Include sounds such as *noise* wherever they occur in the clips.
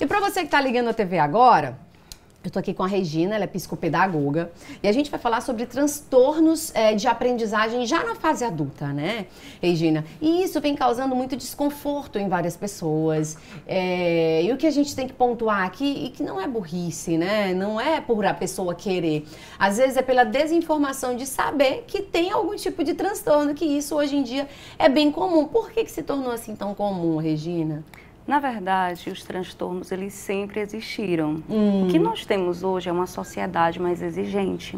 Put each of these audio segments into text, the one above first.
E para você que está ligando a TV agora, eu estou aqui com a Regina, ela é psicopedagoga, e a gente vai falar sobre transtornos é, de aprendizagem já na fase adulta, né, Regina? E isso vem causando muito desconforto em várias pessoas. É, e o que a gente tem que pontuar aqui, e que não é burrice, né? Não é por a pessoa querer. Às vezes é pela desinformação de saber que tem algum tipo de transtorno, que isso hoje em dia é bem comum. Por que, que se tornou assim tão comum, Regina? Na verdade, os transtornos eles sempre existiram. Hum. O que hum. nós temos hoje é uma sociedade mais exigente.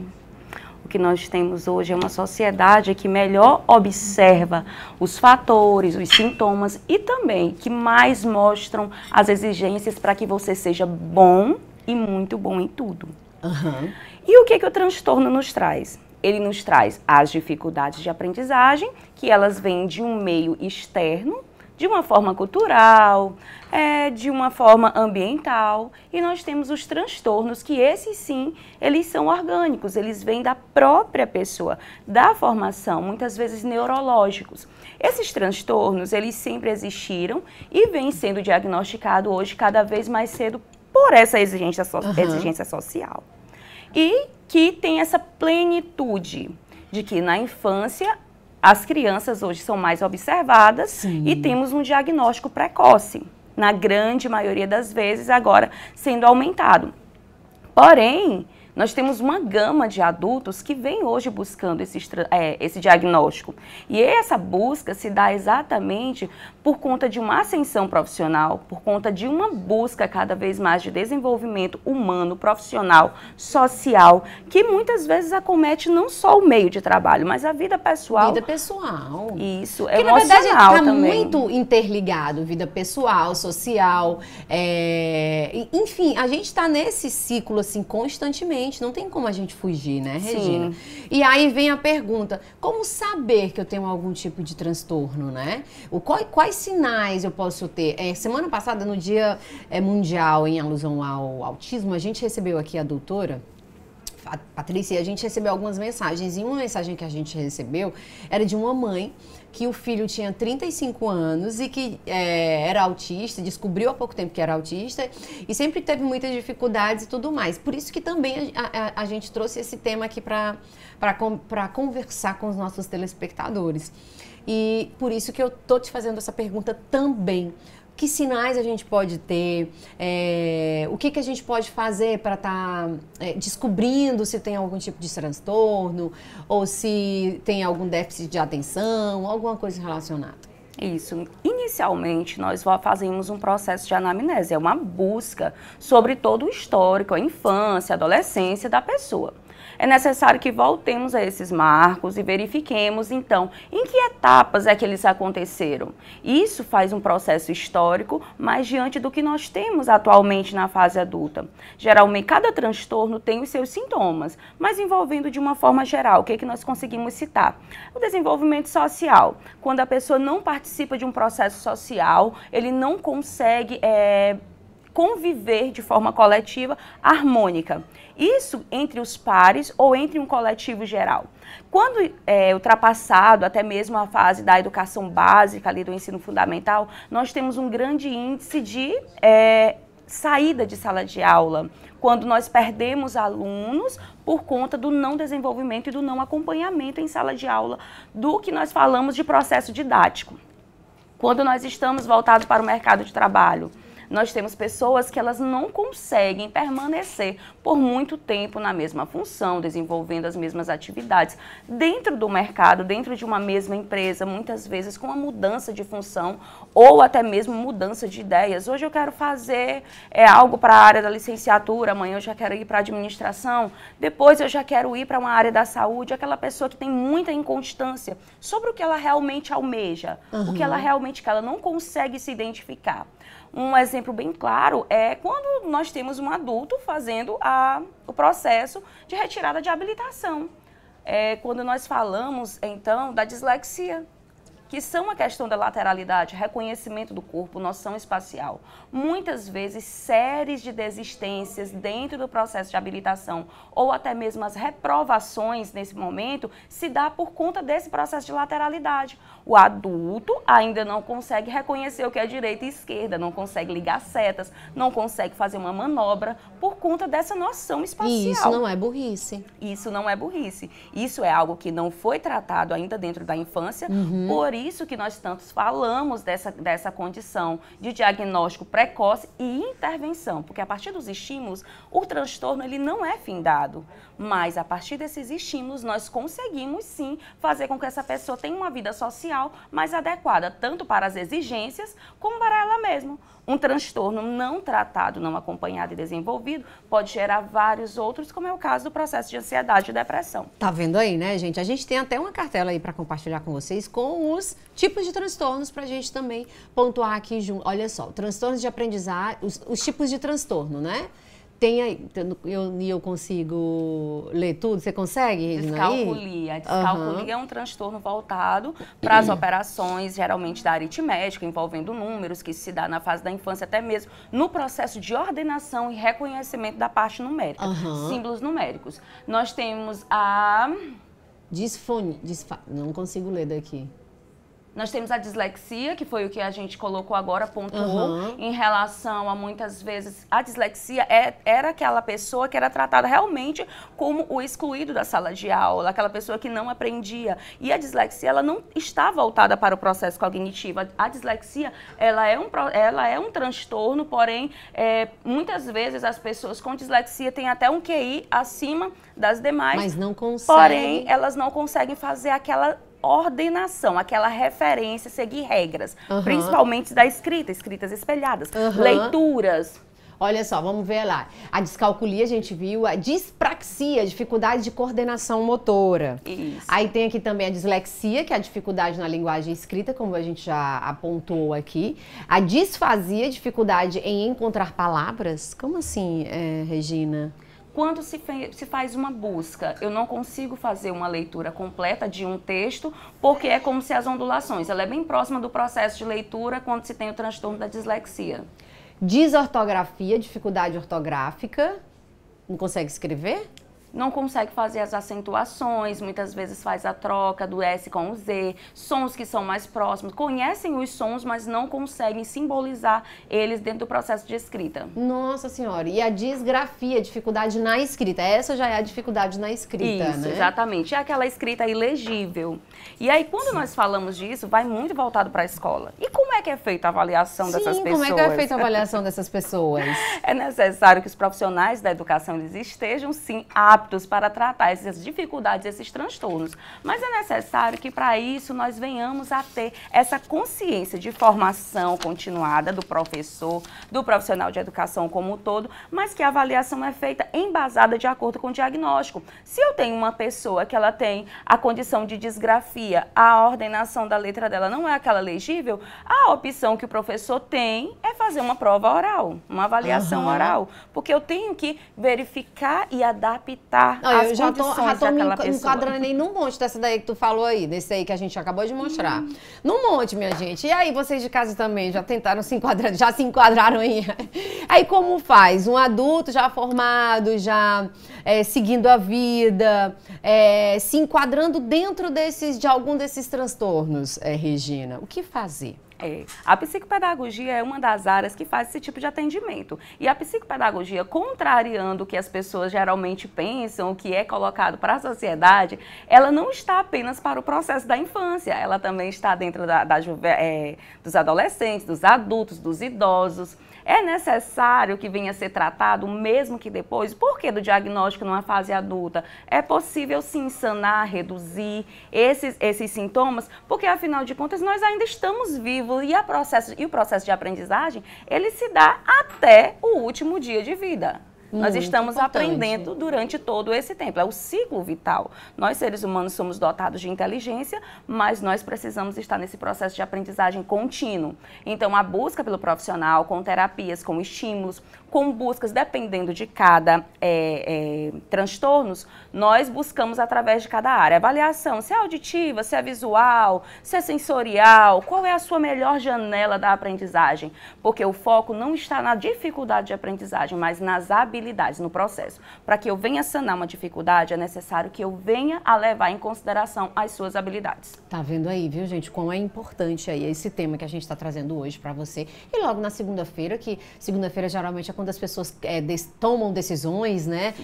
O que nós temos hoje é uma sociedade que melhor observa os fatores, os sintomas e também que mais mostram as exigências para que você seja bom e muito bom em tudo. Uhum. E o que, que o transtorno nos traz? Ele nos traz as dificuldades de aprendizagem, que elas vêm de um meio externo, de uma forma cultural, é, de uma forma ambiental, e nós temos os transtornos que esses sim, eles são orgânicos, eles vêm da própria pessoa, da formação, muitas vezes neurológicos. Esses transtornos, eles sempre existiram e vêm sendo diagnosticados hoje cada vez mais cedo por essa exigência, so uhum. exigência social. E que tem essa plenitude de que na infância as crianças hoje são mais observadas Sim. e temos um diagnóstico precoce, na grande maioria das vezes, agora sendo aumentado. Porém, nós temos uma gama de adultos que vem hoje buscando esse, é, esse diagnóstico. E essa busca se dá exatamente por conta de uma ascensão profissional, por conta de uma busca cada vez mais de desenvolvimento humano, profissional, social, que muitas vezes acomete não só o meio de trabalho, mas a vida pessoal. Vida pessoal. Isso, é emocional na verdade está muito interligado, vida pessoal, social, é... enfim, a gente está nesse ciclo assim constantemente, não tem como a gente fugir, né, Regina? Sim. E aí vem a pergunta, como saber que eu tenho algum tipo de transtorno, né? O qual, qual quais sinais eu posso ter? É, semana passada, no Dia é, Mundial em alusão ao autismo, a gente recebeu aqui a doutora Patrícia, a gente recebeu algumas mensagens. E uma mensagem que a gente recebeu era de uma mãe que o filho tinha 35 anos e que é, era autista, descobriu há pouco tempo que era autista e sempre teve muitas dificuldades e tudo mais. Por isso que também a, a, a gente trouxe esse tema aqui para conversar com os nossos telespectadores. E por isso que eu tô te fazendo essa pergunta também. Que sinais a gente pode ter? É, o que, que a gente pode fazer para estar tá, é, descobrindo se tem algum tipo de transtorno ou se tem algum déficit de atenção, alguma coisa relacionada? Isso. Inicialmente, nós fazemos um processo de anamnese, é uma busca sobre todo o histórico, a infância, a adolescência da pessoa é necessário que voltemos a esses marcos e verifiquemos, então, em que etapas é que eles aconteceram. Isso faz um processo histórico, mas diante do que nós temos atualmente na fase adulta. Geralmente, cada transtorno tem os seus sintomas, mas envolvendo de uma forma geral, o que, é que nós conseguimos citar? O desenvolvimento social. Quando a pessoa não participa de um processo social, ele não consegue é, conviver de forma coletiva harmônica. Isso entre os pares ou entre um coletivo geral. Quando é, ultrapassado até mesmo a fase da educação básica, ali do ensino fundamental, nós temos um grande índice de é, saída de sala de aula, quando nós perdemos alunos por conta do não desenvolvimento e do não acompanhamento em sala de aula do que nós falamos de processo didático. Quando nós estamos voltados para o mercado de trabalho, nós temos pessoas que elas não conseguem permanecer por muito tempo na mesma função, desenvolvendo as mesmas atividades dentro do mercado, dentro de uma mesma empresa, muitas vezes com a mudança de função ou até mesmo mudança de ideias. Hoje eu quero fazer é, algo para a área da licenciatura, amanhã eu já quero ir para a administração, depois eu já quero ir para uma área da saúde, aquela pessoa que tem muita inconstância sobre o que ela realmente almeja, uhum. o que ela realmente quer, ela não consegue se identificar. Um exemplo bem claro é quando nós temos um adulto fazendo a, o processo de retirada de habilitação. É quando nós falamos, então, da dislexia que são a questão da lateralidade, reconhecimento do corpo, noção espacial. Muitas vezes, séries de desistências dentro do processo de habilitação ou até mesmo as reprovações nesse momento se dá por conta desse processo de lateralidade. O adulto ainda não consegue reconhecer o que é direita e esquerda, não consegue ligar setas, não consegue fazer uma manobra por conta dessa noção espacial. E isso não é burrice. Isso não é burrice. Isso é algo que não foi tratado ainda dentro da infância, uhum. por isso que nós tantos falamos dessa, dessa condição de diagnóstico precoce e intervenção, porque a partir dos estímulos, o transtorno ele não é findado. Mas a partir desses estímulos, nós conseguimos sim fazer com que essa pessoa tenha uma vida social mais adequada, tanto para as exigências como para ela mesma. Um transtorno não tratado, não acompanhado e desenvolvido pode gerar vários outros, como é o caso do processo de ansiedade e depressão. Tá vendo aí, né, gente? A gente tem até uma cartela aí para compartilhar com vocês com os tipos de transtornos para a gente também pontuar aqui junto. Olha só, transtornos de aprendizagem, os, os tipos de transtorno, né? tem aí, e eu, eu, consigo ler tudo? Você consegue? Descalculia. Descalculia uhum. é um transtorno voltado para as operações, geralmente da aritmética, envolvendo números, que se dá na fase da infância, até mesmo no processo de ordenação e reconhecimento da parte numérica, uhum. símbolos numéricos. Nós temos a. Disfone. Disfa... Não consigo ler daqui. Nós temos a dislexia, que foi o que a gente colocou agora, pontuou, uhum. em relação a muitas vezes. A dislexia é, era aquela pessoa que era tratada realmente como o excluído da sala de aula, aquela pessoa que não aprendia. E a dislexia, ela não está voltada para o processo cognitivo. A, dislexia, ela é um, ela é um transtorno, porém, é, muitas vezes as pessoas com dislexia têm até um QI acima das demais. Mas não conseguem. Porém, elas não conseguem fazer aquela ordenação, aquela referência, seguir regras, uhum. principalmente da escrita, escritas espelhadas, uhum. leituras. Olha só, vamos ver lá. A descalculia a gente viu, a dispraxia, dificuldade de coordenação motora. Isso. Aí tem aqui também a dislexia, que é a dificuldade na linguagem escrita, como a gente já apontou aqui. A disfasia, dificuldade em encontrar palavras. Como assim, é, Regina? quando se, se, faz uma busca, eu não consigo fazer uma leitura completa de um texto, porque é como se as ondulações, ela é bem próxima do processo de leitura quando se tem o transtorno da dislexia. Desortografia, dificuldade ortográfica, não consegue escrever? não consegue fazer as acentuações, muitas vezes faz a troca do S com o Z, sons que são mais próximos, conhecem os sons, mas não conseguem simbolizar eles dentro do processo de escrita. Nossa senhora, e a disgrafia, dificuldade na escrita, essa já é a dificuldade na escrita, Isso, né? exatamente, é aquela escrita ilegível. E aí quando Sim. nós falamos disso, vai muito voltado para a escola. E como é que é feita a avaliação Sim, dessas pessoas? como é que é feita a avaliação dessas pessoas? *laughs* é necessário que os profissionais da educação eles estejam sim aptos para tratar essas dificuldades, esses transtornos. Mas é necessário que para isso nós venhamos a ter essa consciência de formação continuada do professor, do profissional de educação como um todo, mas que a avaliação é feita embasada de acordo com o diagnóstico. Se eu tenho uma pessoa que ela tem a condição de disgrafia, a ordenação da letra dela não é aquela legível, a a opção que o professor tem é fazer uma prova oral, uma avaliação uhum. oral, porque eu tenho que verificar e adaptar Não, as eu já condições tô, já tô daquela me pessoa. enquadranei num monte dessa daí que tu falou aí, desse aí que a gente acabou de mostrar. Hum. Num monte, minha gente. E aí, vocês de casa também já tentaram se enquadrar, já se enquadraram aí. *laughs* Aí como faz? Um adulto já formado, já é, seguindo a vida, é, se enquadrando dentro desses, de algum desses transtornos, é, Regina, o que fazer? É. A psicopedagogia é uma das áreas que faz esse tipo de atendimento. E a psicopedagogia, contrariando o que as pessoas geralmente pensam, o que é colocado para a sociedade, ela não está apenas para o processo da infância, ela também está dentro da, da é, dos adolescentes, dos adultos, dos idosos é necessário que venha a ser tratado, mesmo que depois? Por que do diagnóstico numa fase adulta? É possível se insanar, reduzir esses, esses sintomas, porque afinal de contas nós ainda estamos vivos e, a processo, e o processo de aprendizagem ele se dá até o último dia de vida. Muito Nós estamos aprendendo durante todo esse tempo. É o ciclo vital. Nós, seres humanos, somos dotados de inteligência, mas nós precisamos estar nesse processo de aprendizagem contínuo. Então, a busca pelo profissional, com terapias, com estímulos, com buscas, dependendo de cada é, é, transtornos, nós buscamos através de cada área. Avaliação, se é auditiva, se é visual, se é sensorial, qual é a sua melhor janela da aprendizagem? Porque o foco não está na dificuldade de aprendizagem, mas nas habilidades, no processo. Para que eu venha sanar uma dificuldade, é necessário que eu venha a levar em consideração as suas habilidades. Tá vendo aí, viu, gente, como é importante aí esse tema que a gente está trazendo hoje para você. E logo na segunda-feira, que segunda-feira geralmente é quando as pessoas é, des, tomam decisões, né?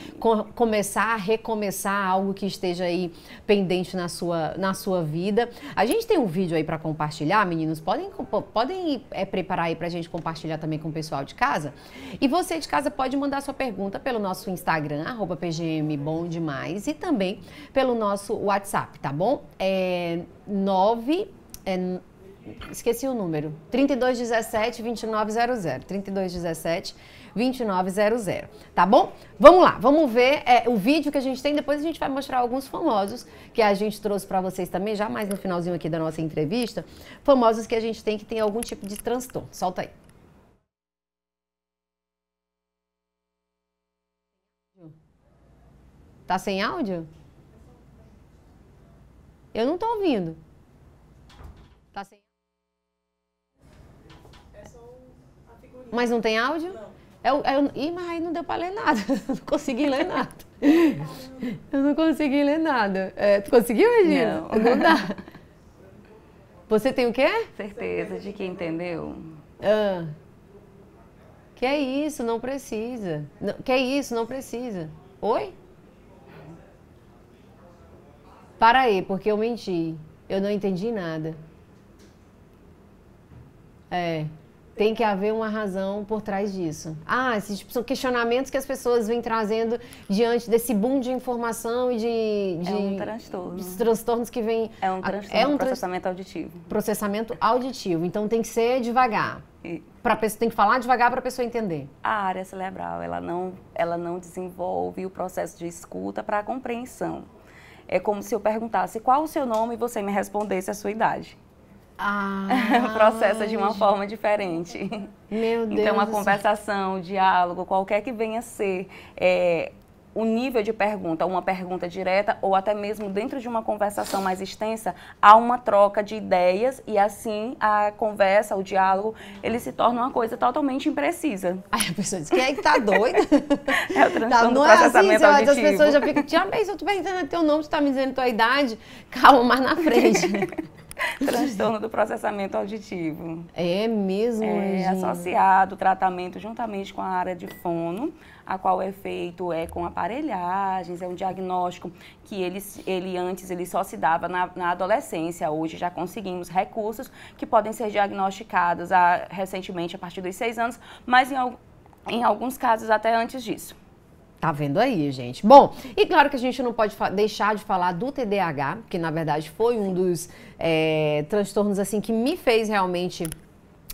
começar a recomeçar algo que esteja aí pendente na sua, na sua vida. A gente tem um vídeo aí para compartilhar, meninos. Podem, podem é, preparar aí para a gente compartilhar também com o pessoal de casa. E você de casa pode mandar sua pergunta pelo nosso Instagram, arroba PGM Bom Demais, e também pelo nosso WhatsApp, tá bom? É 9. É, esqueci o número. 3217 2900. 3217 2900, tá bom? Vamos lá, vamos ver é, o vídeo que a gente tem, depois a gente vai mostrar alguns famosos que a gente trouxe para vocês também, já mais no finalzinho aqui da nossa entrevista, famosos que a gente tem que tem algum tipo de transtorno. Solta aí. Tá sem áudio? Eu não tô ouvindo. Tá sem é Mas não tem áudio? Não. Eu, é eu, é Ih, mas aí não deu para ler nada, *laughs* eu não consegui ler nada. Eu não consegui ler nada. É, tu conseguiu, Regina? Não. não dá. Você tem o quê? Certeza de que entendeu. Ah. Que é isso, não precisa. Não, que é isso, não precisa. Oi? Para aí, porque eu menti. Eu não entendi nada. É. Tem que haver uma razão por trás disso. Ah, esses tipo, são questionamentos que as pessoas vêm trazendo diante desse boom de informação e de, de é um transtorno. Dos transtornos que vêm. É um transtorno. É um processamento auditivo. Processamento auditivo. Então tem que ser devagar. E... pessoa tem que falar devagar para a pessoa entender. A área cerebral ela não ela não desenvolve o processo de escuta para a compreensão. É como se eu perguntasse qual o seu nome e você me respondesse a sua idade. Ah. *laughs* processa é de uma forma diferente. Meu então, Deus. Então, a conversação, o diálogo, qualquer que venha ser. É, o nível de pergunta, uma pergunta direta ou até mesmo dentro de uma conversação mais extensa, há uma troca de ideias e assim a conversa, o diálogo, ele se torna uma coisa totalmente imprecisa. Aí a pessoa diz, quem é que tá doido? *laughs* é o transtorno tá, Não é assim, as pessoas já ficam, tia, bem, se eu tô perguntando teu nome, tu tá me dizendo tua idade, calma, mais na frente. *laughs* *laughs* transtorno do processamento auditivo. É mesmo? É gente. associado o tratamento juntamente com a área de fono, a qual é feito é com aparelhagens, é um diagnóstico que ele, ele antes ele só se dava na, na adolescência, hoje já conseguimos recursos que podem ser diagnosticados a, ah, recentemente a partir dos seis anos, mas em, em alguns casos até antes disso. Tá vendo aí, gente? Bom, e claro que a gente não pode deixar de falar do TDAH, que na verdade foi um dos é, transtornos assim que me fez realmente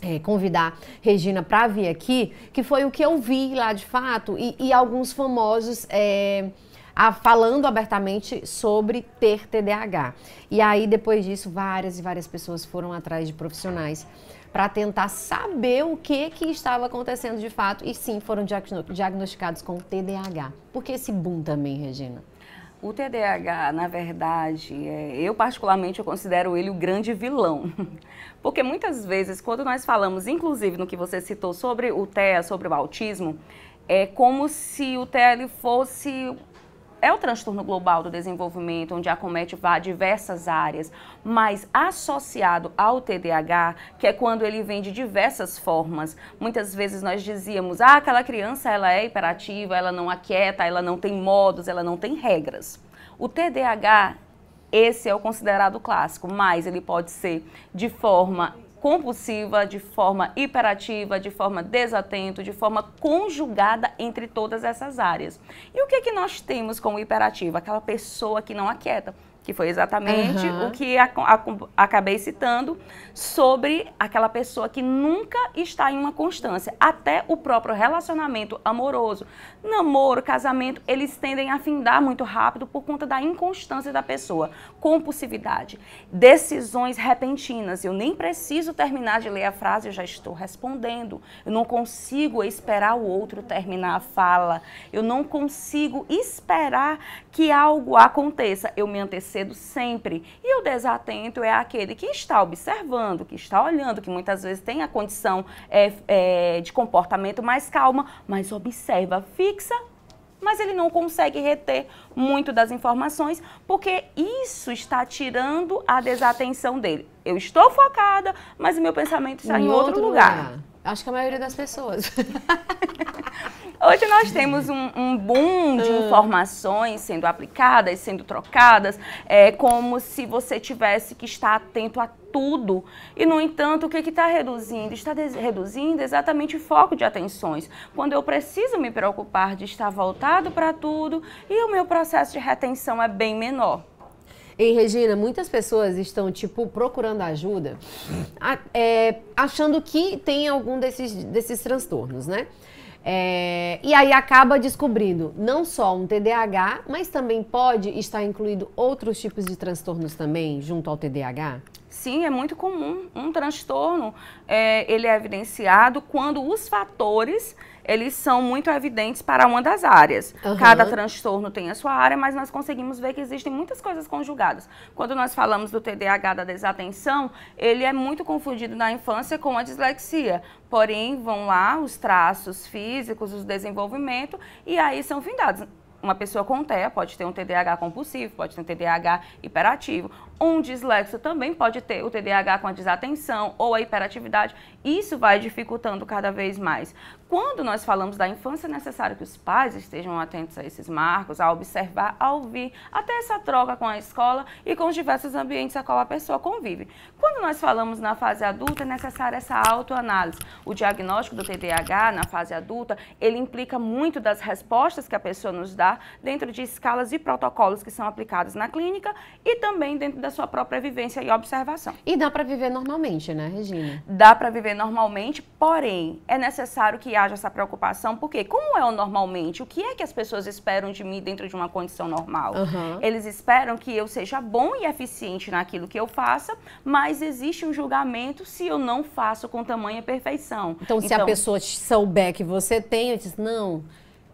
é, convidar Regina para vir aqui, que foi o que eu vi lá de fato e, e alguns famosos. É, a, falando abertamente sobre ter TDAH. E aí, depois disso, várias e várias pessoas foram atrás de profissionais para tentar saber o que, que estava acontecendo de fato e sim foram diagnosticados com TDAH. Por que esse boom também, Regina? O TDAH, na verdade, é, eu particularmente eu considero ele o grande vilão. *laughs* Porque muitas vezes, quando nós falamos, inclusive no que você citou sobre o TEA, sobre o autismo, é como se o TEA fosse é o transtorno global do desenvolvimento, onde acomete diversas áreas, mas associado ao TDAH, que é quando ele vem de diversas formas. Muitas vezes nós dizíamos, ah, aquela criança ela é hiperativa, ela não aquieta, ela não tem modos, ela não tem regras. O TDAH esse é o considerado clássico, mas ele pode ser de forma compulsiva, de forma hiperativa, de forma desatento, de forma conjugada entre todas essas áreas. E o que é que nós temos com hiperativa hiperativo? Aquela pessoa que não aquieta que foi exatamente uhum. o que a, a, acabei citando, sobre aquela pessoa que nunca está em uma constância. Até o próprio relacionamento amoroso, namoro, casamento, eles tendem a findar muito rápido por conta da inconstância da pessoa, compulsividade, decisões repentinas. Eu nem preciso terminar de ler a frase, eu já estou respondendo. Eu não consigo esperar o outro terminar a fala. Eu não consigo esperar que algo aconteça. Eu me antecipo cedo sempre. E o desatento é aquele que está observando, que está olhando, que muitas vezes tem a condição é, é, de comportamento mais calma, mas observa, fixa mas ele não consegue reter muito das informações, porque isso está tirando a desatenção dele. Eu estou focada, mas o meu pensamento está em, em outro, outro lugar. lugar. Acho que a maioria das pessoas. *laughs* Hoje nós temos um, um boom de ah. informações sendo aplicadas, sendo trocadas, é como se você tivesse que estar atento a tudo. E, no entanto, o que é está reduzindo? Está reduzindo exatamente o foco de atenções. Quando eu preciso me preocupar de estar voltado para tudo e o meu processo de retenção é bem menor. Em Regina, muitas pessoas estão, tipo, procurando ajuda, a, é, achando que tem algum desses, desses transtornos, né? É, e aí acaba descobrindo não só um TDAH, mas também pode estar incluído outros tipos de transtornos também junto ao TDAH? Sim, é muito comum. Um transtorno, é, ele é evidenciado quando os fatores eles são muito evidentes para uma das áreas. Uhum. Cada transtorno tem a sua área, mas nós conseguimos ver que existem muitas coisas conjugadas. Quando nós falamos do TDAH da desatenção, ele é muito confundido na infância com a dislexia. Porém, vão lá os traços físicos, os desenvolvimento, e aí são findados uma pessoa com TEA pode ter um TDAH compulsivo, pode ter um TDAH hiperativo. Um dislexo também pode ter o TDAH com a desatenção ou a hiperatividade. Isso vai dificultando cada vez mais. Quando nós falamos da infância, é necessário que os pais estejam atentos a esses marcos, a observar, a ouvir, até essa troca com a escola e com os diversos ambientes a qual a pessoa convive. Quando nós falamos na fase adulta, é necessária essa autoanálise. O diagnóstico do TDAH na fase adulta, ele implica muito das respostas que a pessoa nos dá dentro de escalas e protocolos que são aplicados na clínica e também dentro da sua própria vivência e observação. E dá para viver normalmente, né, Regina? Dá para viver normalmente, porém, é necessário que haja essa preocupação, porque como é o normalmente? O que é que as pessoas esperam de mim dentro de uma condição normal? Uhum. Eles esperam que eu seja bom e eficiente naquilo que eu faça, mas mas existe um julgamento se eu não faço com tamanha perfeição. Então, se a então, pessoa souber que você tem, eu disse, não,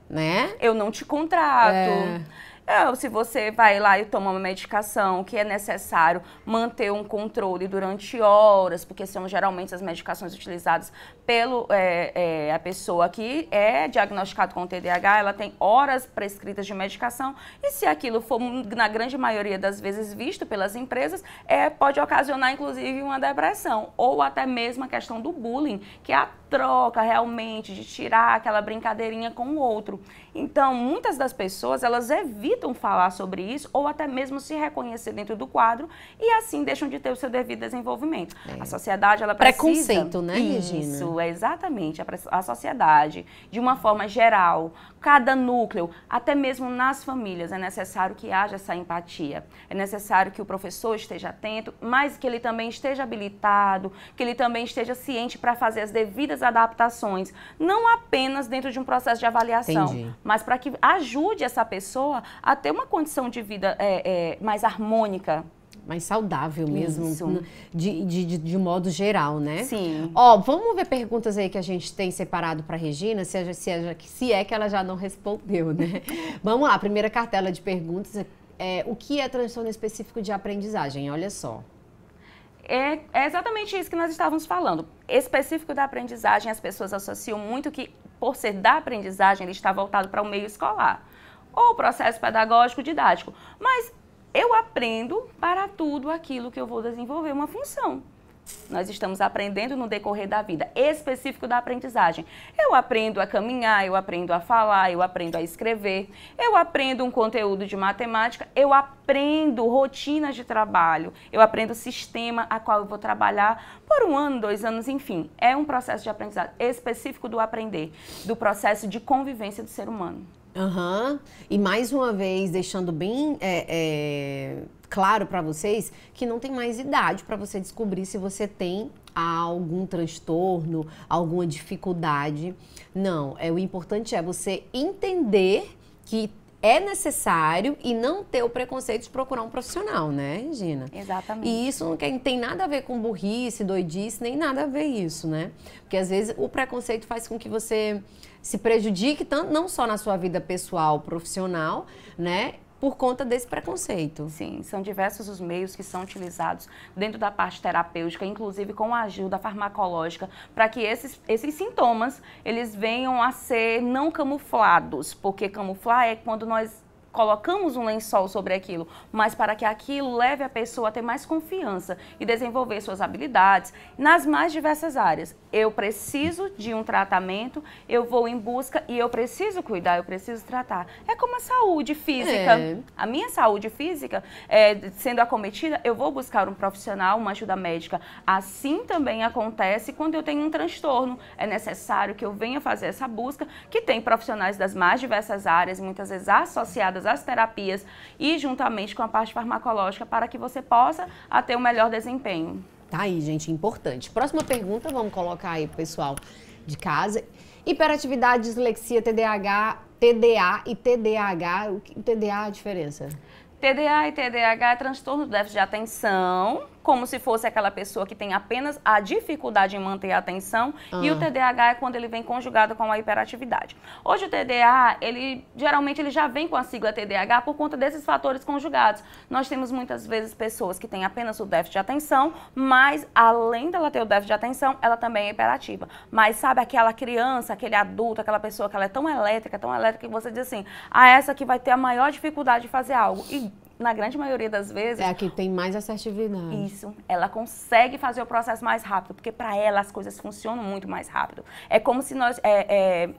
né? Eu não te contrato. É. Ah, se você vai lá e toma uma medicação que é necessário manter um controle durante horas, porque são geralmente as medicações utilizadas pelo é, é, a pessoa que é diagnosticada com TDAH, ela tem horas prescritas de medicação e se aquilo for na grande maioria das vezes visto pelas empresas, é, pode ocasionar inclusive uma depressão ou até mesmo a questão do bullying, que é a troca realmente de tirar aquela brincadeirinha com o outro. Então, muitas das pessoas elas evitam evitam falar sobre isso ou até mesmo se reconhecer dentro do quadro e assim deixam de ter o seu devido desenvolvimento. É. A sociedade, ela precisa... Preconceito, né, Regina? Isso, é exatamente. A sociedade, de uma forma geral, cada núcleo, até mesmo nas famílias, é necessário que haja essa empatia. É necessário que o professor esteja atento, mas que ele também esteja habilitado, que ele também esteja ciente para fazer as devidas adaptações, não apenas dentro de um processo de avaliação, Entendi. mas para que ajude essa pessoa a a ter uma condição de vida é, é, mais harmônica. Mais saudável mesmo, de, de, de, modo geral, né? Sim. Ó, vamos ver perguntas aí que a gente tem separado para Regina, se, a, se, se é que ela já não respondeu, né? *laughs* vamos lá, primeira cartela de perguntas. É, é, o que é transtorno específico de aprendizagem? Olha só. É, é, exatamente isso que nós estávamos falando. Específico da aprendizagem, as pessoas associam muito que, por ser da aprendizagem, ele está voltado para o meio escolar ou o processo pedagógico didático. Mas eu aprendo para tudo aquilo que eu vou desenvolver uma função. Nós estamos aprendendo no decorrer da vida, específico da aprendizagem. Eu aprendo a caminhar, eu aprendo a falar, eu aprendo a escrever, eu aprendo um conteúdo de matemática, eu aprendo rotinas de trabalho, eu aprendo o sistema a qual eu vou trabalhar por um ano, dois anos, enfim. É um processo de aprendizado específico do aprender, do processo de convivência do ser humano. Uhum. E mais uma vez, deixando bem é, é, claro para vocês que não tem mais idade para você descobrir se você tem algum transtorno, alguma dificuldade. Não, é o importante é você entender que é necessário e não ter o preconceito de procurar um profissional, né, Gina? Exatamente. E isso não tem nada a ver com burrice, doidice, nem nada a ver isso, né? Porque às vezes o preconceito faz com que você se prejudique tanto, não só na sua vida pessoal, profissional, né? por conta desse preconceito. Sim, são diversos os meios que são utilizados dentro da parte terapêutica, inclusive com a ajuda farmacológica, para que esses, esses sintomas eles venham a ser não camuflados, porque camuflar é quando nós colocamos um lençol sobre aquilo, mas para que aquilo leve a pessoa a ter mais confiança e desenvolver suas habilidades nas mais diversas áreas. Eu preciso de um tratamento, eu vou em busca e eu preciso cuidar, eu preciso tratar. É como a saúde física. É. A minha saúde física é, sendo acometida, eu vou buscar um profissional, uma ajuda médica. Assim também acontece quando eu tenho um transtorno. É necessário que eu venha fazer essa busca, que tem profissionais das mais diversas áreas, muitas vezes associadas associadas às terapias e juntamente com a parte farmacológica para que você possa ter um melhor desempenho. Tá aí, gente, importante. Próxima pergunta, vamos colocar aí, pessoal, de casa. Hiperatividade, dislexia, TDAH, TDA e TDAH, o TDA é a diferença? TDA e TDAH é transtorno do déficit de atenção, como se fosse aquela pessoa que tem apenas a dificuldade em manter a atenção, e o TDAH é quando ele vem conjugado com a hiperatividade. Hoje o TDA, ele geralmente ele já vem com a sigla TDAH por conta desses fatores conjugados. Nós temos muitas vezes pessoas que têm apenas o déficit de atenção, mas além dela ter o déficit de atenção, ela também é hiperativa. Mas sabe aquela criança, aquele adulto, aquela pessoa que ela é tão elétrica, tão elétrica que você diz assim: "Ah, essa que vai ter a maior dificuldade de fazer algo". E na grande maioria das vezes. É a que tem mais assertividade. Isso. Ela consegue fazer o processo mais rápido, porque para ela as coisas funcionam muito mais rápido. É como se nós. É, é,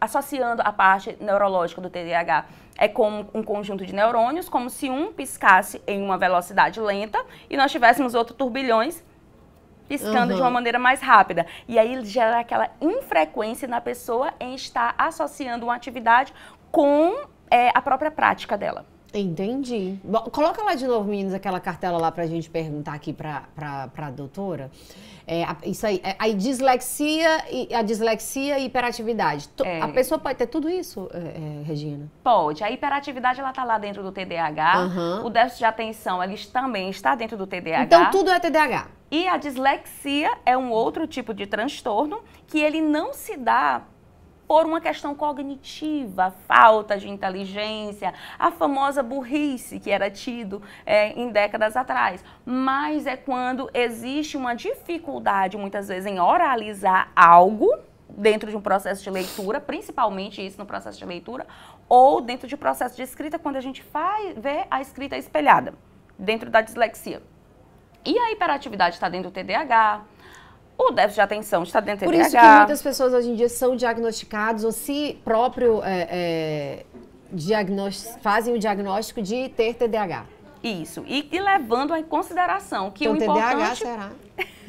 associando a parte neurológica do TDAH. É como um conjunto de neurônios, como se um piscasse em uma velocidade lenta e nós tivéssemos outro turbilhões piscando uhum. de uma maneira mais rápida. E aí gera aquela infrequência na pessoa em estar associando uma atividade com é, a própria prática dela. Entendi. Bom, coloca lá de novo, meninos, aquela cartela lá para a gente perguntar aqui para a doutora. É, isso aí, é, a dislexia e a dislexia e hiperatividade. Tu, é. A pessoa pode ter tudo isso, é, é, Regina? Pode. A hiperatividade ela tá lá dentro do TDAH. Uhum. O déficit de atenção ele também está dentro do TDAH. Então tudo é TDAH. E a dislexia é um outro tipo de transtorno que ele não se dá por uma questão cognitiva, falta de inteligência, a famosa burrice que era tido é, em décadas atrás. Mas é quando existe uma dificuldade, muitas vezes, em oralizar algo dentro de um processo de leitura, principalmente isso no processo de leitura, ou dentro de processo de escrita, quando a gente faz, vê a escrita espelhada, dentro da dislexia. E a hiperatividade está dentro do TDAH, o déficit de atenção está dentro do de Por isso que muitas pessoas hoje em dia são diagnosticadas ou se próprio é, é, fazem o diagnóstico de ter TDAH. Isso, e, e levando em consideração que então, o importante... TDAH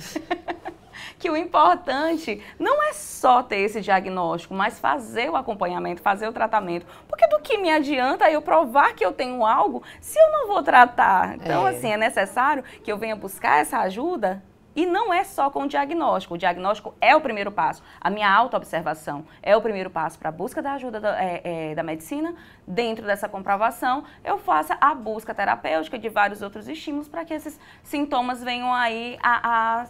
será? *laughs* que o importante não é só ter esse diagnóstico, mas fazer o acompanhamento, fazer o tratamento. Porque do que me adianta eu provar que eu tenho algo se eu não vou tratar? Então, é. assim, é necessário que eu venha buscar essa ajuda e não é só com o diagnóstico. O diagnóstico é o primeiro passo. A minha autoobservação é o primeiro passo para a busca da ajuda da, é, é, da, medicina. Dentro dessa comprovação, eu faço a busca terapêutica de vários outros estímulos para que esses sintomas venham aí a, a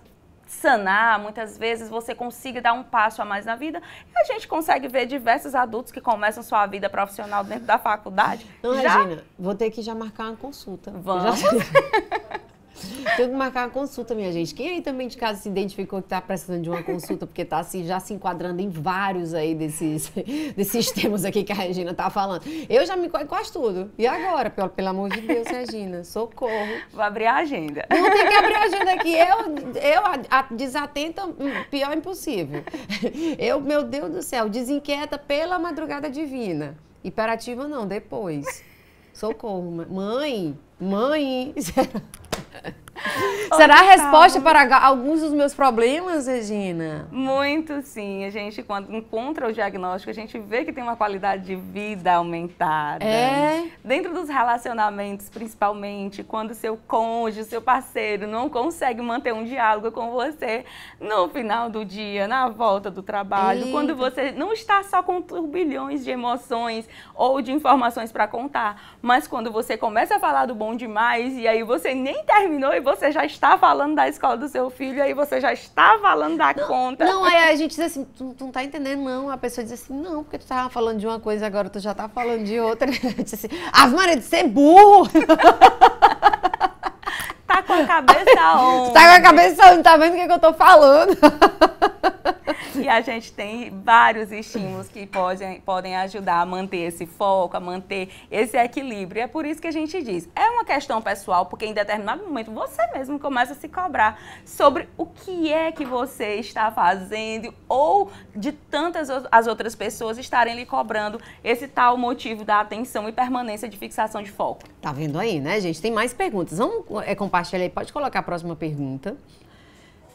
sanar, muitas vezes você consiga dar um passo a mais na vida. E a gente consegue ver diversos adultos que começam sua vida profissional dentro da faculdade. Não, já... Regina, vou ter que já marcar uma consulta. Vamos. Já... *laughs* Tem que marcar uma consulta, minha gente. Quem aí também de casa se identificou que está precisando de uma consulta, porque está assim, já se enquadrando em vários aí desses, *laughs* desses temas aqui que a Regina está falando. Eu já me quase tudo. E agora? Pelo, pelo amor de Deus, Regina, socorro. Vou abrir a agenda. Não tem que abrir a agenda aqui. Eu, eu a, a, desatenta, hum, pior impossível. Eu, meu Deus do céu, desinquieta pela madrugada divina. Hiperativa não, depois. Socorro. Mãe, mãe. *laughs* *laughs* Será a resposta para alguns dos meus problemas, Regina? Muito sim. A gente, quando encontra o diagnóstico, a gente vê que tem uma qualidade de vida aumentada. É. Dentro dos relacionamentos, principalmente, quando seu cônjuge, seu parceiro não consegue manter um diálogo com você no final do dia, na volta do trabalho, Eita. quando você não está só com turbilhões de emoções ou de informações para contar, mas quando você começa a falar do bom demais e aí você nem terminou e você você já está falando da escola do seu filho, aí você já está falando da não, conta. Não, aí a gente diz assim, tu, tu, não tá entendendo, não. A pessoa diz assim, não, porque tu estava falando de uma coisa, agora tu já tá falando de outra. gente *laughs* diz assim, Ave Maria, de ser é burro! *laughs* tá com a cabeça on. *laughs* tá com a cabeça onde? tá vendo o que, que eu tô falando? *laughs* e a gente tem vários estímulos que podem, podem ajudar a manter esse foco, a manter esse equilíbrio. E é por isso que a gente diz. É uma questão pessoal, porque em determinado momento você mesmo começa a se cobrar sobre o que é que você está fazendo ou de tantas as outras pessoas estarem lhe cobrando esse tal motivo da atenção e permanência de fixação de foco. Tá vendo aí, né, gente? Tem mais perguntas. Vamos é, compartilhar pode colocar a próxima pergunta.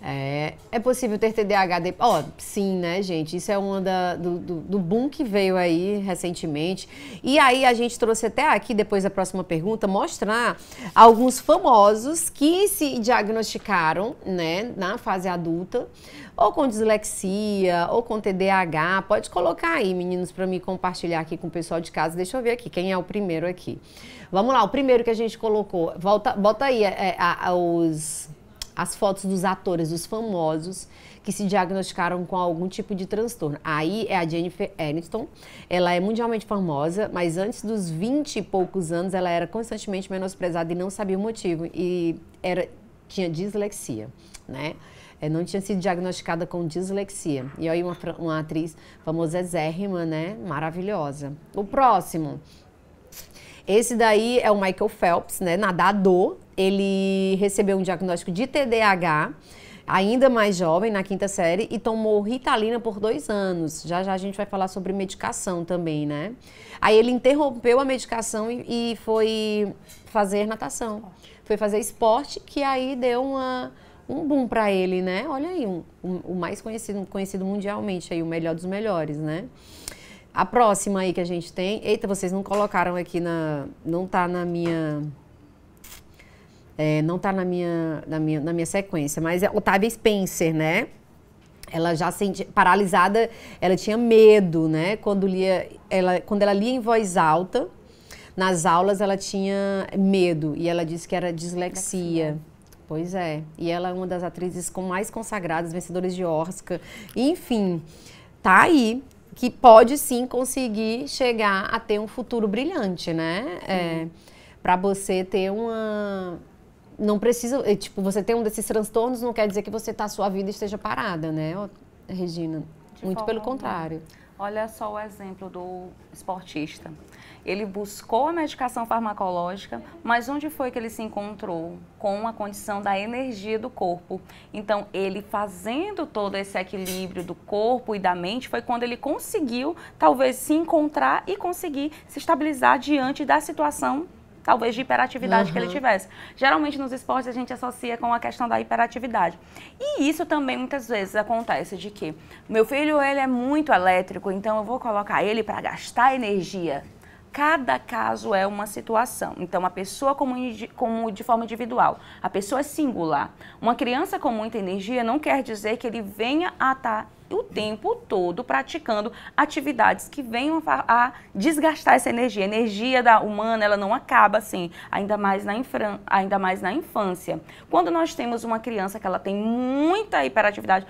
É, é possível ter TDAH? De... Oh, sim, né, gente? Isso é uma da, do, do, do, boom que veio aí recentemente. E aí a gente trouxe até aqui, depois da próxima pergunta, mostrar alguns famosos que se diagnosticaram, né, na fase adulta, ou com dislexia, ou com TDAH. Pode colocar aí, meninos, para me compartilhar aqui com o pessoal de casa. Deixa eu ver aqui, quem é o primeiro aqui? Vamos lá, o primeiro que a gente colocou. Volta, bota aí é, é a, a, os, as fotos dos atores, dos famosos que se diagnosticaram com algum tipo de transtorno. Aí é a Jennifer Aniston. Ela é mundialmente famosa, mas antes dos 20 e poucos anos ela era constantemente menosprezada e não sabia o motivo e era tinha dislexia, né? É, não tinha sido diagnosticada com dislexia. E aí uma, uma atriz famosésérrima, né? Maravilhosa. O próximo. Esse daí é o Michael Phelps, né, nadador. Ele recebeu um diagnóstico de TDAH, ainda mais jovem, na quinta série, e tomou Ritalina por dois anos. Já já a gente vai falar sobre medicação também, né? Aí ele interrompeu a medicação e, e foi fazer natação. Foi fazer esporte, que aí deu uma um boom para ele, né? Olha aí, um, um, o mais conhecido, conhecido mundialmente, aí, o melhor dos melhores, né? A próxima aí que a gente tem. Eita, vocês não colocaram aqui na. Não tá na minha. É, não tá na minha, na minha, na minha sequência, mas é Otávia Spencer, né? Ela já sente paralisada, ela tinha medo, né? Quando lia, ela, quando ela lia em voz alta, nas aulas ela tinha medo e ela disse que era dislexia. Pois é. E ela é uma das atrizes com mais consagradas, vencedoras de Oscar. Enfim, tá aí que pode sim conseguir chegar a ter um futuro brilhante, né? É, para você ter uma não precisa, é, tipo, você ter um desses transtornos não quer dizer que você tá sua vida esteja parada, né, Regina? De Muito pelo contrário. Não. Olha só o exemplo do esportista. Ele buscou a medicação farmacológica, mas onde foi que ele se encontrou? Com a condição da energia do corpo. Então, ele fazendo todo esse equilíbrio do corpo e da mente, foi quando ele conseguiu, talvez, se encontrar e conseguir se estabilizar diante da situação talvez de hiperatividade uhum. que ele tivesse. Geralmente nos esportes a gente associa com a questão da hiperatividade. E isso também muitas vezes acontece de que meu filho ele é muito elétrico, então eu vou colocar ele para gastar energia cada caso é uma situação. Então, a pessoa como, como, de forma individual, a pessoa é singular. Uma criança com muita energia não quer dizer que ele venha a estar tá o tempo todo praticando atividades que venham a, a desgastar essa energia. A energia da humana, ela não acaba assim, ainda mais, na infran, ainda mais na infância. Quando nós temos uma criança que ela tem muita hiperatividade,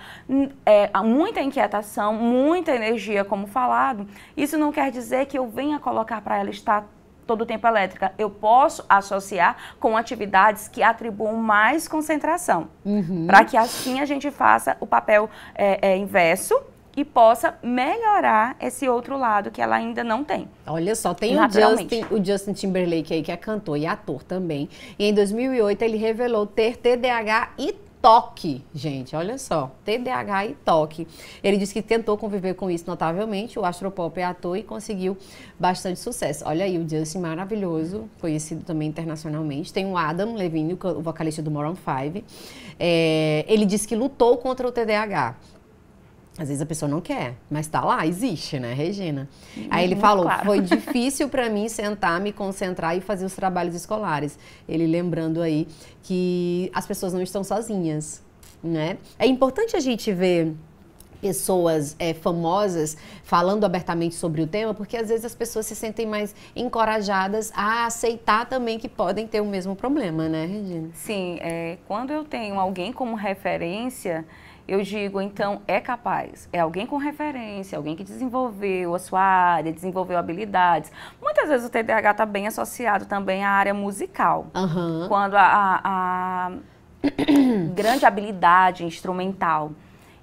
é, muita inquietação, muita energia, como falado, isso não quer dizer que eu venha colocar para ela estar todo o tempo elétrica. Eu posso associar com atividades que atribuam mais concentração, uhum. para que assim a gente faça o papel é, é, inverso e possa melhorar esse outro lado que ela ainda não tem. Olha só, tem o Justin, o Justin Timberlake aí, que é cantor e ator também. E em 2008 ele revelou ter TDAH e toque, gente, olha só, TDAH e toque. Ele disse que tentou conviver com isso notavelmente, o Astropop é ator e conseguiu bastante sucesso. Olha aí, o Justin maravilhoso, conhecido também internacionalmente. Tem o Adam Levine, o vocalista do Moron 5. É, ele disse que lutou contra o TDAH, às vezes a pessoa não quer, mas tá lá, existe, né, Regina? Uhum, aí ele falou: claro. foi *laughs* difícil para mim sentar, me concentrar e fazer os trabalhos escolares. Ele lembrando aí que as pessoas não estão sozinhas, né? É importante a gente ver pessoas é, famosas falando abertamente sobre o tema, porque às vezes as pessoas se sentem mais encorajadas a aceitar também que podem ter o mesmo problema, né, Regina? Sim, é, quando eu tenho alguém como referência, eu digo, então, é capaz. É alguém com referência, alguém que desenvolveu a sua área, desenvolveu habilidades. Muitas vezes o TDAH está bem associado também à área musical. Uhum. Quando a, a, a *coughs* grande habilidade instrumental.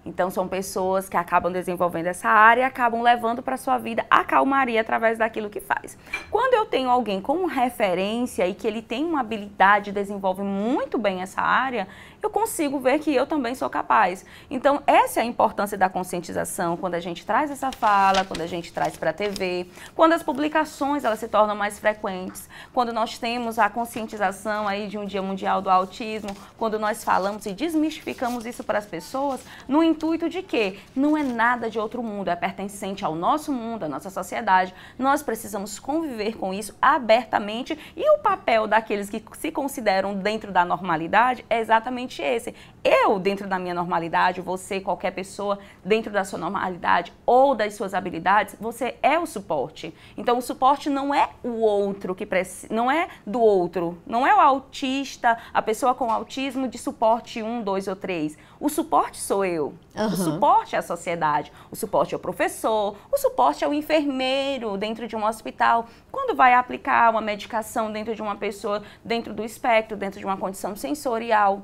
Então, são pessoas que acabam desenvolvendo essa área e acabam levando para a sua vida a calmaria através daquilo que faz. Quando eu tenho alguém como referência e que ele tem uma habilidade desenvolve muito bem essa área, eu consigo ver que eu também sou capaz. Então, essa é a importância da conscientização, quando a gente traz essa fala, quando a gente traz para a TV, quando as publicações elas se tornam mais frequentes, quando nós temos a conscientização aí de um Dia Mundial do Autismo, quando nós falamos e desmistificamos isso para as pessoas, no intuito de que não é nada de outro mundo, é pertencente ao nosso mundo, à nossa sociedade. Nós precisamos conviver com isso abertamente e o papel daqueles que se consideram dentro da normalidade é exatamente exatamente esse. Eu, dentro da minha normalidade, você, qualquer pessoa, dentro da sua normalidade ou das suas habilidades, você é o suporte. Então, o suporte não é o outro que precisa, não é do outro, não é o autista, a pessoa com autismo de suporte 1, 2 ou 3. O suporte sou eu. Uhum. O suporte é a sociedade, o suporte é o professor, o suporte é o enfermeiro dentro de um hospital. Quando vai aplicar uma medicação dentro de uma pessoa, dentro do espectro, dentro de uma condição sensorial,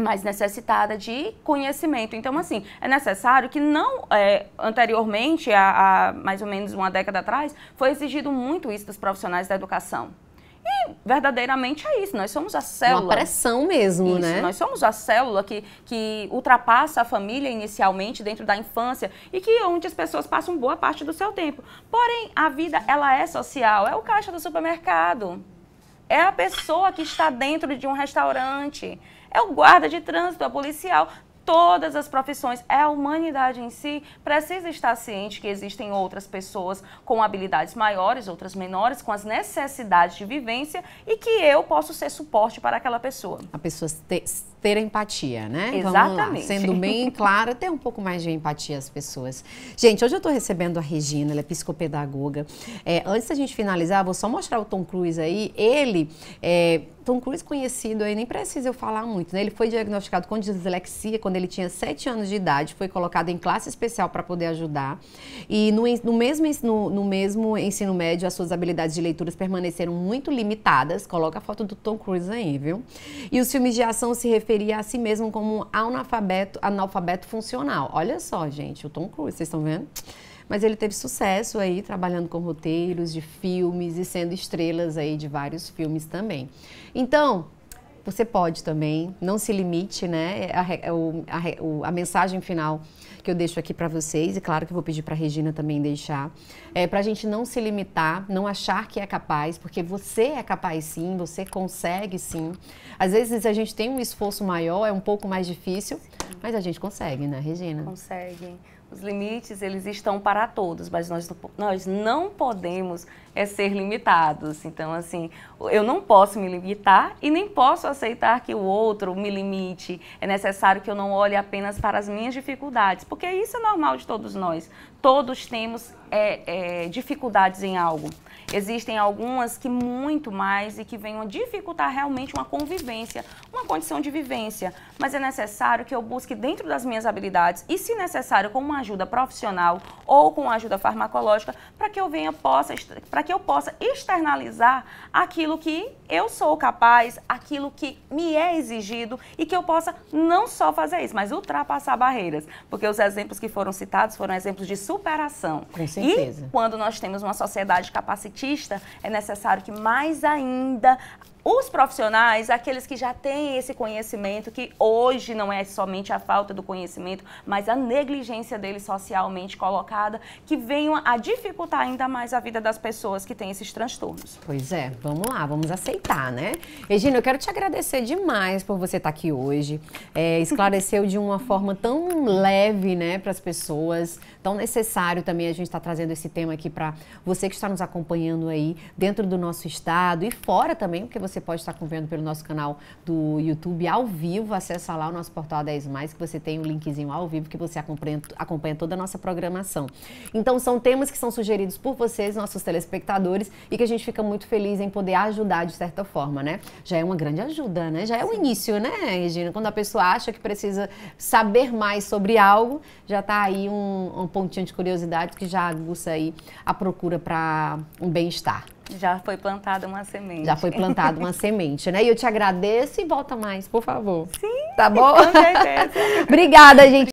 mais necessitada de conhecimento. Então, assim, é necessário que não é, anteriormente, a, mais ou menos uma década atrás, foi exigido muito isso dos profissionais da educação. E verdadeiramente é isso, nós somos a célula. Uma pressão mesmo, isso, né? Nós somos a célula que, que ultrapassa a família inicialmente dentro da infância e que onde as pessoas passam boa parte do seu tempo. Porém, a vida ela é social, é o caixa do supermercado. É a pessoa que está dentro de um restaurante é o guarda de trânsito, é policial, todas as profissões, é a humanidade em si, precisa estar ciente que existem outras pessoas com habilidades maiores, outras menores, com as necessidades de vivência e que eu posso ser suporte para aquela pessoa. A pessoa ter, ter empatia, né? Exatamente. Lá, sendo bem *laughs* clara, ter um pouco mais de empatia às pessoas. Gente, hoje eu estou recebendo a Regina, ela é psicopedagoga. É, antes da gente finalizar, vou só mostrar o Tom Cruise aí. Ele é, Tom Cruise conhecido aí, nem precisa eu falar muito, né? Ele foi diagnosticado com dislexia quando ele tinha 7 anos de idade, foi colocado em classe especial para poder ajudar. E no, no, mesmo, no, no mesmo ensino médio, as suas habilidades de leituras permaneceram muito limitadas. Coloca a foto do Tom Cruise aí, viu? E os filmes de ação se referia a si mesmo como um analfabeto, analfabeto funcional. Olha só, gente, o Tom Cruise, vocês estão vendo? Mas ele teve sucesso aí trabalhando com roteiros de filmes e sendo estrelas aí de vários filmes também. Então, você pode também, não se limite, né? A, a, a, a mensagem final que eu deixo aqui para vocês, e claro que eu vou pedir para Regina também deixar, é para a gente não se limitar, não achar que é capaz, porque você é capaz sim, você consegue sim. Às vezes a gente tem um esforço maior, é um pouco mais difícil, mas a gente consegue, né, Regina? Consegue. Os limites, eles estão para todos, mas nós, nós não podemos é, ser limitados. Então, assim, eu não posso me limitar e nem posso aceitar que o outro me limite. É necessário que eu não olhe apenas para as minhas dificuldades, porque isso é normal de todos nós todos temos é, é, dificuldades em algo. Existem algumas que muito mais e que venham dificultar realmente uma convivência, uma condição de vivência. Mas é necessário que eu busque dentro das minhas habilidades e, se necessário, com uma ajuda profissional ou com uma ajuda farmacológica, para que eu venha possa, para que eu possa externalizar aquilo que eu sou capaz, aquilo que me é exigido e que eu possa não só fazer isso, mas ultrapassar barreiras. Porque os exemplos que foram citados foram exemplos de superação. Com certeza. E quando nós temos uma sociedade capacitista, é necessário que mais ainda os profissionais, aqueles que já têm esse conhecimento, que hoje não é somente a falta do conhecimento, mas a negligência dele socialmente colocada, que venham a dificultar ainda mais a vida das pessoas que têm esses transtornos. Pois é, vamos lá, vamos aceitar, né? Regina, eu quero te agradecer demais por você estar tá aqui hoje. É, esclareceu de uma forma tão leve, né, para as pessoas, tão necessário também a gente estar tá trazendo esse tema aqui para você que está nos acompanhando aí dentro do nosso estado e fora também, porque você você pode estar acompanhando pelo nosso canal do YouTube ao vivo. Acessa lá o nosso portal 10 Mais, que você tem um linkzinho ao vivo que você acompanha, acompanha toda a nossa programação. Então, são temas que são sugeridos por vocês, nossos telespectadores, e que a gente fica muito feliz em poder ajudar de certa forma, né? Já é uma grande ajuda, né? Já é o início, né, Regina? Quando a pessoa acha que precisa saber mais sobre algo, já está aí um, um pontinho de curiosidade que já aguça aí a procura para um bem-estar. Já foi plantada uma semente. Já foi plantada uma semente, né? E eu te agradeço e volta mais, por favor. Sim. Tá bom? Com certeza. *laughs* Obrigada, gente.